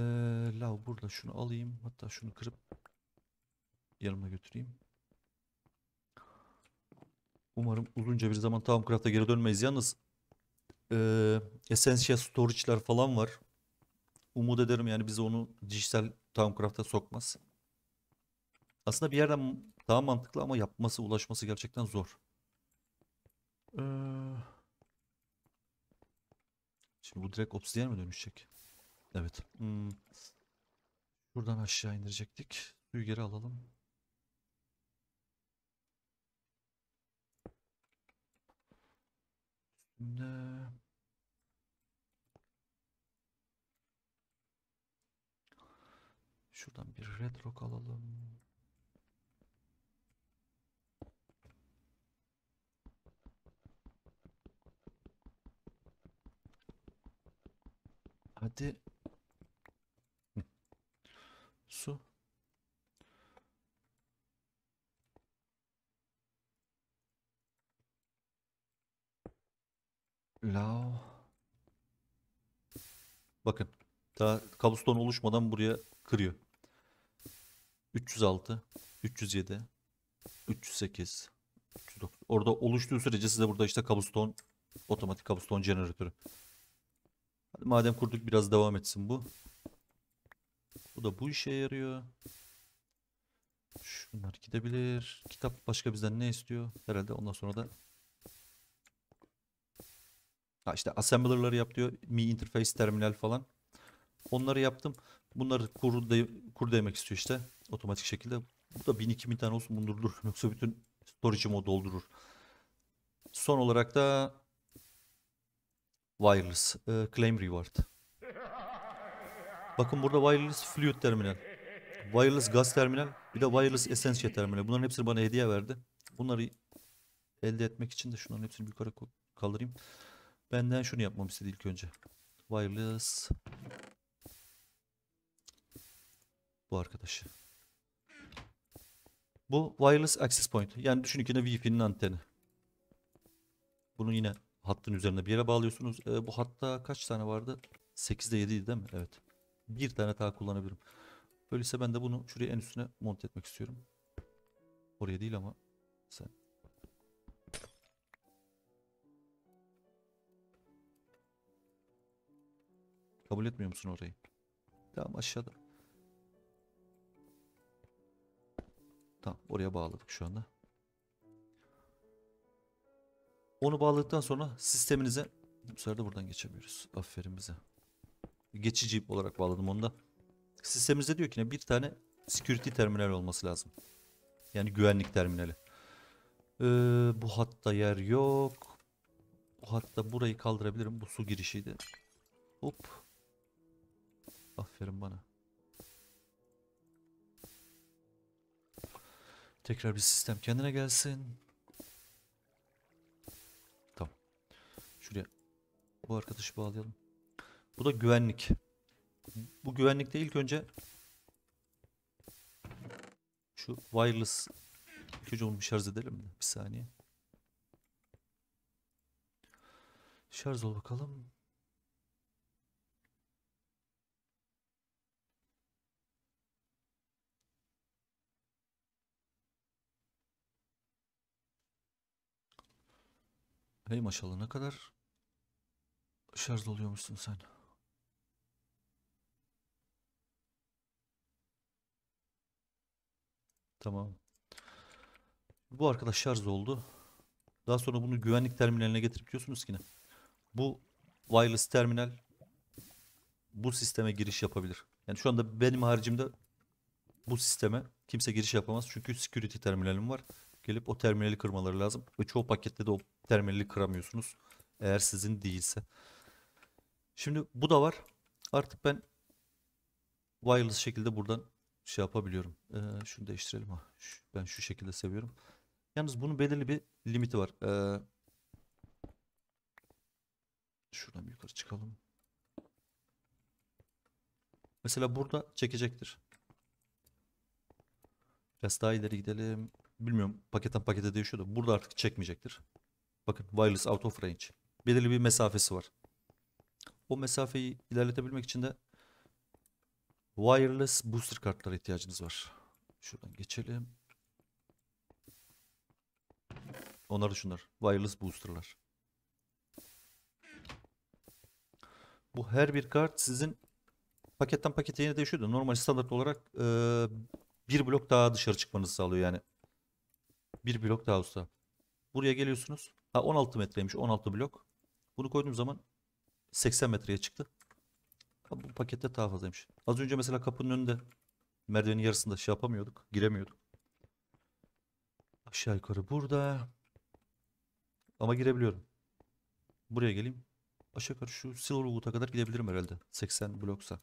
lav burada şunu alayım. Hatta şunu kırıp yanıma götüreyim. Umarım uzunca bir zaman Town Craft'a geri dönmeyiz. Yalnız e, Essential Storage'lar falan var. Umut ederim yani bizi onu dijital Town Craft'a sokmaz. Aslında bir yerden daha mantıklı ama yapması, ulaşması gerçekten zor. Ee... Şimdi bu direkt obsidiyen mi dönüşecek? Evet. Hmm. Buradan aşağı indirecektik. Suyu geri alalım. Şimdi... Şuradan bir retro alalım. Hadi. Su. Lav. Bakın. Daha kabuston oluşmadan buraya kırıyor. 306, 307, 308, 309. Orada oluştuğu sürece size burada işte kabuston otomatik kabuston jeneratörü. Hadi madem kurduk biraz devam etsin bu. Bu da bu işe yarıyor. Şunlar gidebilir. Kitap başka bizden ne istiyor? Herhalde ondan sonra da Ha işte assembler'ları yap diyor. Mi interface terminal falan. Onları yaptım. Bunları kur, de, kur demek istiyor işte. Otomatik şekilde. Bu da 1000-2000 tane olsun bunu durdurur. Yoksa bütün storage'ımı doldurur. Son olarak da wireless. E, claim reward. Bakın burada wireless fluid terminal. Wireless gas terminal. Bir de wireless essential terminal. Bunların hepsini bana hediye verdi. Bunları elde etmek için de şunların hepsini yukarı kaldırayım. Benden şunu yapmam istedi ilk önce. Wireless. Bu arkadaşı. Bu wireless access point. Yani düşünün ki finin anteni. Bunun yine hattın üzerine bir yere bağlıyorsunuz. E, bu hatta kaç tane vardı? 8'de 7'ydi değil mi? Evet. Bir tane daha kullanabilirim. Öyleyse ben de bunu şuraya en üstüne monte etmek istiyorum. Oraya değil ama Kabul etmiyor musun orayı? Tamam aşağıda. Tamam oraya bağladık şu anda. Onu bağladıktan sonra sisteminize bu sefer de buradan geçemiyoruz. Aferin bize. Geçici olarak bağladım onu da. Sistemimizde diyor ki ne bir tane security terminal olması lazım. Yani güvenlik terminali. Ee, bu hatta yer yok. Bu hatta burayı kaldırabilirim. Bu su girişiydi. Hop. Aferin bana. Tekrar bir sistem kendine gelsin. Tamam. Şuraya bu arkadaşı bağlayalım. Bu da güvenlik. Bu güvenlikte ilk önce şu wireless ilk önce şarj edelim mi? Bir saniye. Şarj ol bakalım. Hey maşallah ne kadar şarj oluyormuşsun sen. Tamam. Bu arkadaş şarj oldu. Daha sonra bunu güvenlik terminaline getirip diyorsunuz ki ne? Bu wireless terminal bu sisteme giriş yapabilir. Yani şu anda benim haricimde bu sisteme kimse giriş yapamaz. Çünkü security terminalim var gelip o terminali kırmaları lazım. Ve çoğu pakette de o terminali kıramıyorsunuz. Eğer sizin değilse. Şimdi bu da var. Artık ben wireless şekilde buradan şey yapabiliyorum. Ee, şunu değiştirelim. Ben şu şekilde seviyorum. Yalnız bunun belirli bir limiti var. Ee, şuradan yukarı çıkalım. Mesela burada çekecektir. Biraz daha ileri gidelim bilmiyorum paketten pakete değişiyor da burada artık çekmeyecektir. Bakın wireless out of range. Belirli bir mesafesi var. O mesafeyi ilerletebilmek için de wireless booster kartlara ihtiyacınız var. Şuradan geçelim. Onlar da şunlar. Wireless boosterlar. Bu her bir kart sizin paketten pakete yeni değişiyor da normal standart olarak e, bir blok daha dışarı çıkmanızı sağlıyor yani. Bir blok daha usta. Buraya geliyorsunuz. Ha 16 metreymiş 16 blok. Bunu koyduğum zaman 80 metreye çıktı. Ha, bu pakette daha fazlaymış. Az önce mesela kapının önünde merdivenin yarısında şey yapamıyorduk. Giremiyorduk. Aşağı yukarı burada. Ama girebiliyorum. Buraya geleyim. Aşağı yukarı şu Silverwood'a kadar gidebilirim herhalde. 80 bloksa.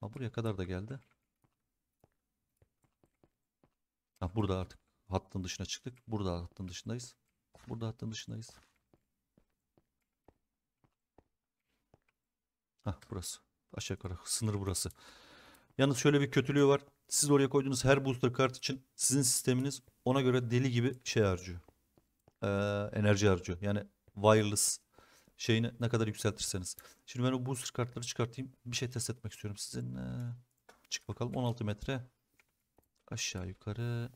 Ama buraya kadar da geldi. burada artık hattın dışına çıktık. Burada hattın dışındayız. Burada hattın dışındayız. Ha burası. Aşağı yukarı sınır burası. Yalnız şöyle bir kötülüğü var. Siz oraya koyduğunuz her booster kart için sizin sisteminiz ona göre deli gibi şey harcıyor. Ee, enerji harcıyor. Yani wireless şeyini ne kadar yükseltirseniz. Şimdi ben o booster kartları çıkartayım. Bir şey test etmek istiyorum sizinle. Çık bakalım 16 metre Aşağı yukarı.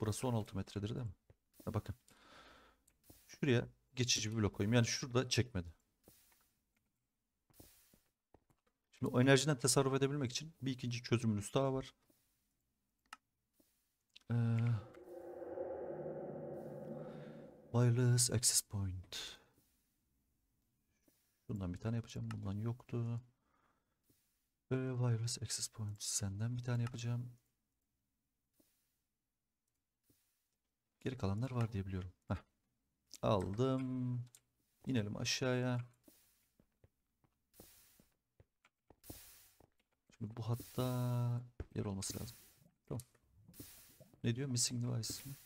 Burası 16 metredir değil mi? Ha, bakın. Şuraya geçici bir blok koyayım. Yani şurada çekmedi. Şimdi o enerjiden tasarruf edebilmek için bir ikinci çözümünüz daha var. Ee, wireless access point. Bundan bir tane yapacağım. Bundan yoktu. Ee, wireless access point. Senden bir tane yapacağım. Geri kalanlar var diye biliyorum. Heh. Aldım. İnelim aşağıya. Şimdi bu hatta yer olması lazım. Tamam. Ne diyor? Missing device mi?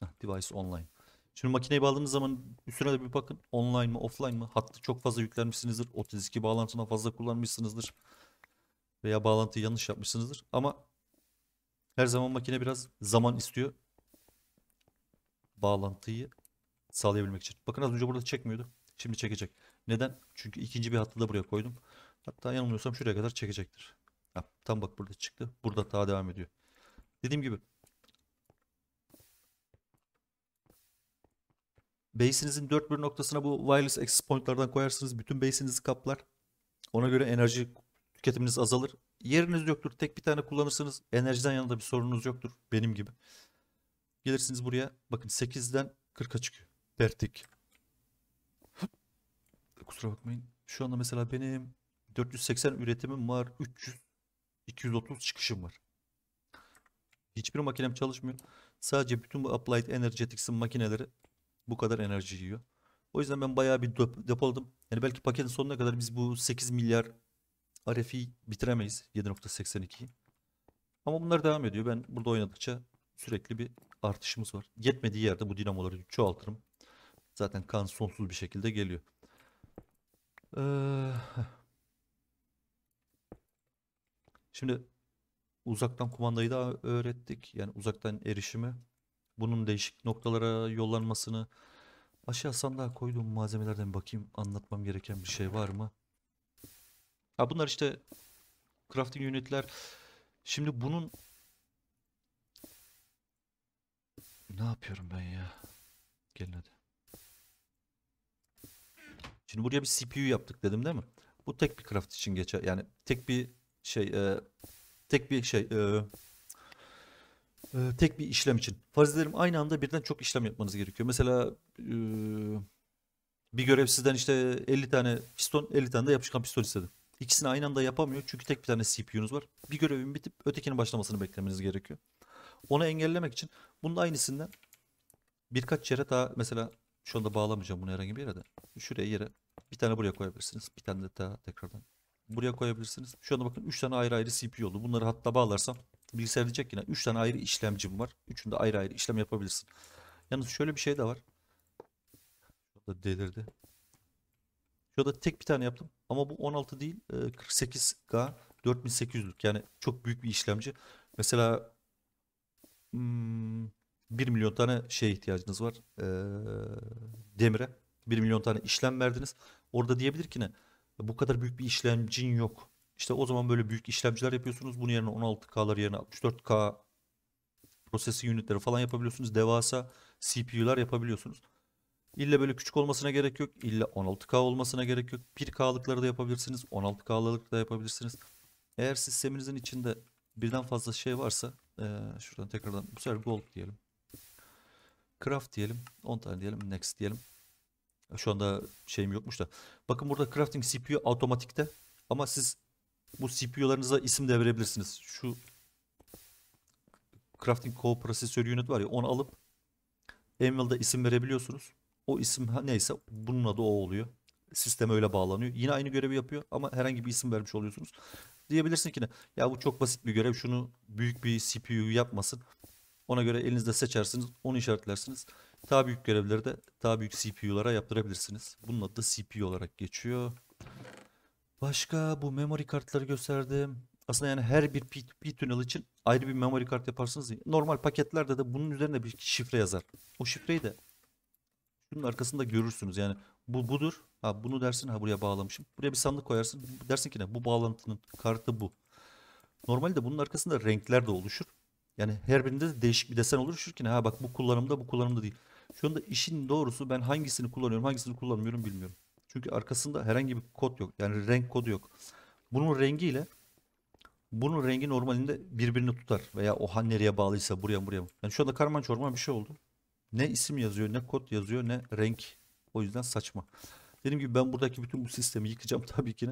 Heh, device online. Şimdi makineyi bağladığınız zaman üstüne de bir bakın. Online mı offline mı? Hattı çok fazla yüklenmişsinizdir. 32 bağlantından fazla kullanmışsınızdır. Veya bağlantıyı yanlış yapmışsınızdır. Ama her zaman makine biraz zaman istiyor. Bağlantıyı sağlayabilmek için. Bakın az önce burada çekmiyordu. Şimdi çekecek. Neden? Çünkü ikinci bir hattı da buraya koydum. Hatta yanılmıyorsam şuraya kadar çekecektir. Ha, tam bak burada çıktı. Burada daha devam ediyor. Dediğim gibi Base'inizin dört bir noktasına bu wireless access pointlardan koyarsınız. Bütün base'inizi kaplar. Ona göre enerji tüketiminiz azalır yeriniz yoktur. Tek bir tane kullanırsınız. Enerjiden yanında bir sorununuz yoktur. Benim gibi. Gelirsiniz buraya. Bakın 8'den 40'a çıkıyor. Verdik. Kusura bakmayın. Şu anda mesela benim 480 üretimim var. 300 230 çıkışım var. Hiçbir makinem çalışmıyor. Sadece bütün bu Applied Energetics'in makineleri bu kadar enerji yiyor. O yüzden ben bayağı bir depoladım. Yani belki paketin sonuna kadar biz bu 8 milyar RF'i bitiremeyiz 7.82 Ama bunlar devam ediyor. Ben burada oynadıkça sürekli bir artışımız var. Yetmediği yerde bu dinamoları çoğaltırım. Zaten kan sonsuz bir şekilde geliyor. Ee, şimdi uzaktan kumandayı da öğrettik. Yani uzaktan erişimi. Bunun değişik noktalara yollanmasını. Aşağı sandığa koyduğum malzemelerden bakayım. Anlatmam gereken bir şey var mı? Ya bunlar işte crafting unit'ler. Şimdi bunun ne yapıyorum ben ya? Gelin hadi. Şimdi buraya bir CPU yaptık dedim değil mi? Bu tek bir craft için geçer. Yani tek bir şey e, tek bir şey e, e, tek bir işlem için. Farz edelim aynı anda birden çok işlem yapmanız gerekiyor. Mesela e, bir görev sizden işte 50 tane piston 50 tane de yapışkan piston istedi. İkisini aynı anda yapamıyor çünkü tek bir tane CPU'nuz var. Bir görevin bitip ötekinin başlamasını beklemeniz gerekiyor. Onu engellemek için bunun aynısından birkaç yere daha mesela şu anda bağlamayacağım bunu herhangi bir yere de. Şuraya yere bir tane buraya koyabilirsiniz. Bir tane de daha tekrardan buraya koyabilirsiniz. Şu anda bakın 3 tane ayrı ayrı CPU oldu. Bunları hatta bağlarsam bilgisayar diyecek yine 3 tane ayrı işlemcim var. Üçünde ayrı ayrı işlem yapabilirsin. Yalnız şöyle bir şey de var. Şurada delirdi. Şurada tek bir tane yaptım. Ama bu 16 değil 48K e, 4800'lük. Yani çok büyük bir işlemci. Mesela 1 hmm, milyon tane şeye ihtiyacınız var. E, demire. 1 milyon tane işlem verdiniz. Orada diyebilir ki ne? Bu kadar büyük bir işlemcin yok. İşte o zaman böyle büyük işlemciler yapıyorsunuz. Bunun yerine 16K'lar yerine 64K prosesi ünitleri falan yapabiliyorsunuz. Devasa CPU'lar yapabiliyorsunuz. İlla böyle küçük olmasına gerek yok. İlla 16K olmasına gerek yok. 1K'lıkları da yapabilirsiniz. 16K'lık da yapabilirsiniz. Eğer sisteminizin içinde birden fazla şey varsa ee, şuradan tekrardan bu sefer gold diyelim. Craft diyelim. 10 tane diyelim. Next diyelim. Şu anda şeyim yokmuş da. Bakın burada crafting CPU otomatikte. Ama siz bu CPU'larınıza isim de verebilirsiniz. Şu crafting co prosesörü unit var ya onu alıp Anvil'da isim verebiliyorsunuz. O isim neyse bunun adı o oluyor. Sisteme öyle bağlanıyor. Yine aynı görevi yapıyor ama herhangi bir isim vermiş oluyorsunuz. Diyebilirsin ki ne? Ya bu çok basit bir görev. Şunu büyük bir CPU yapmasın. Ona göre elinizde seçersiniz. Onu işaretlersiniz. Daha büyük görevleri de daha büyük CPU'lara yaptırabilirsiniz. Bunun adı CPU olarak geçiyor. Başka bu memory kartları gösterdim. Aslında yani her bir p tünel için ayrı bir memory kart yaparsınız. Normal paketlerde de bunun üzerine bir şifre yazar. O şifreyi de şunun arkasında görürsünüz. Yani bu budur. Ha bunu dersin ha buraya bağlamışım. Buraya bir sandık koyarsın. Dersin ki ne bu bağlantının kartı bu. Normalde bunun arkasında renkler de oluşur. Yani her birinde de değişik bir desen oluşur ki ne ha bak bu kullanımda bu kullanımda değil. Şu anda işin doğrusu ben hangisini kullanıyorum hangisini kullanmıyorum bilmiyorum. Çünkü arkasında herhangi bir kod yok. Yani renk kodu yok. Bunun rengiyle bunun rengi normalinde birbirini tutar. Veya o nereye bağlıysa buraya buraya. Yani şu anda karman çorman bir şey oldu. Ne isim yazıyor, ne kod yazıyor, ne renk. O yüzden saçma. Dediğim gibi ben buradaki bütün bu sistemi yıkacağım tabii ki.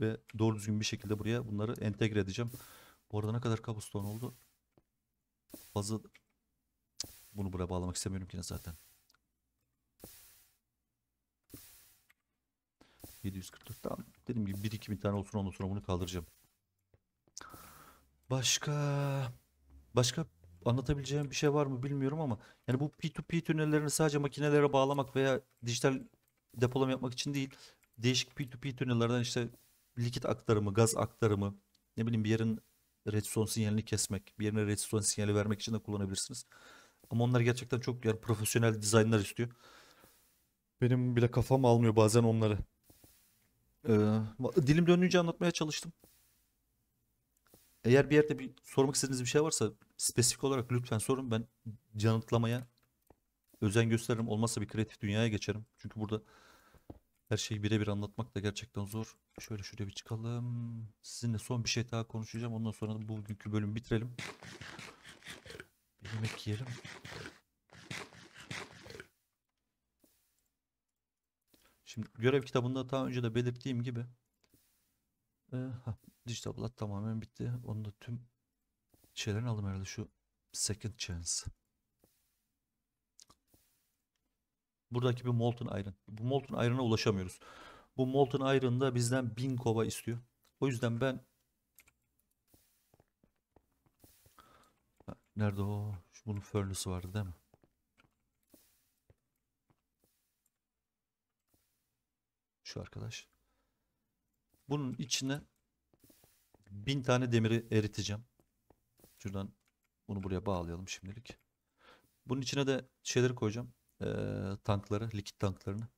Ve doğru düzgün bir şekilde buraya bunları entegre edeceğim. Bu arada ne kadar kabuston oldu? Fazla bunu buraya bağlamak istemiyorum ki zaten. 744 tamam. Dediğim gibi 1 2 bin tane olsun ondan sonra bunu kaldıracağım. Başka başka anlatabileceğim bir şey var mı bilmiyorum ama yani bu P2P tünellerini sadece makinelere bağlamak veya dijital depolama yapmak için değil değişik P2P tünellerden işte likit aktarımı, gaz aktarımı ne bileyim bir yerin redstone sinyalini kesmek, bir yerine redstone sinyali vermek için de kullanabilirsiniz. Ama onlar gerçekten çok yani profesyonel dizaynlar istiyor. Benim bile kafam almıyor bazen onları. Ee, dilim dönünce anlatmaya çalıştım. Eğer bir yerde bir sormak istediğiniz bir şey varsa spesifik olarak lütfen sorun. Ben yanıtlamaya özen gösteririm. Olmazsa bir kreatif dünyaya geçerim. Çünkü burada her şeyi birebir anlatmak da gerçekten zor. Şöyle şuraya bir çıkalım. Sizinle son bir şey daha konuşacağım. Ondan sonra da bugünkü bölümü bitirelim. Bir yemek yiyelim. Şimdi görev kitabında daha önce de belirttiğim gibi e, ha, dijital tamamen bitti. Onu da tüm şeylerini aldım herhalde şu second chance. Buradaki bir molten iron. Bu molten iron'a ulaşamıyoruz. Bu molten iron'da bizden 1000 kova istiyor. O yüzden ben Nerede o? Bunun furnace'ı vardı değil mi? Şu arkadaş. Bunun içine bin tane demiri eriteceğim. Şuradan bunu buraya bağlayalım şimdilik. Bunun içine de şeyleri koyacağım. E, tankları, likit tanklarını.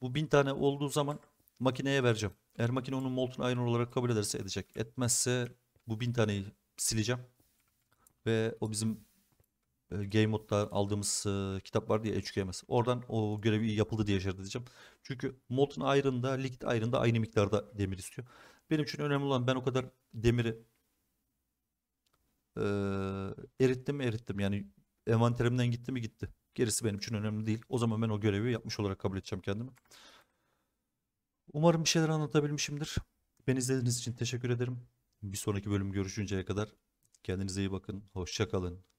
Bu bin tane olduğu zaman makineye vereceğim. Eğer makine onun molten iron olarak kabul ederse edecek. Etmezse bu bin taneyi sileceğim. Ve o bizim e, game modda aldığımız e, kitap var diye HQMS. Oradan o görevi yapıldı diye işaret edeceğim. Çünkü molten iron'da, liquid iron'da aynı miktarda demir istiyor. Benim için önemli olan ben o kadar demiri ee, erittim mi erittim. Yani envanterimden gitti mi gitti. Gerisi benim için önemli değil. O zaman ben o görevi yapmış olarak kabul edeceğim kendimi. Umarım bir şeyler anlatabilmişimdir. Beni izlediğiniz için teşekkür ederim. Bir sonraki bölüm görüşünceye kadar kendinize iyi bakın. Hoşça kalın.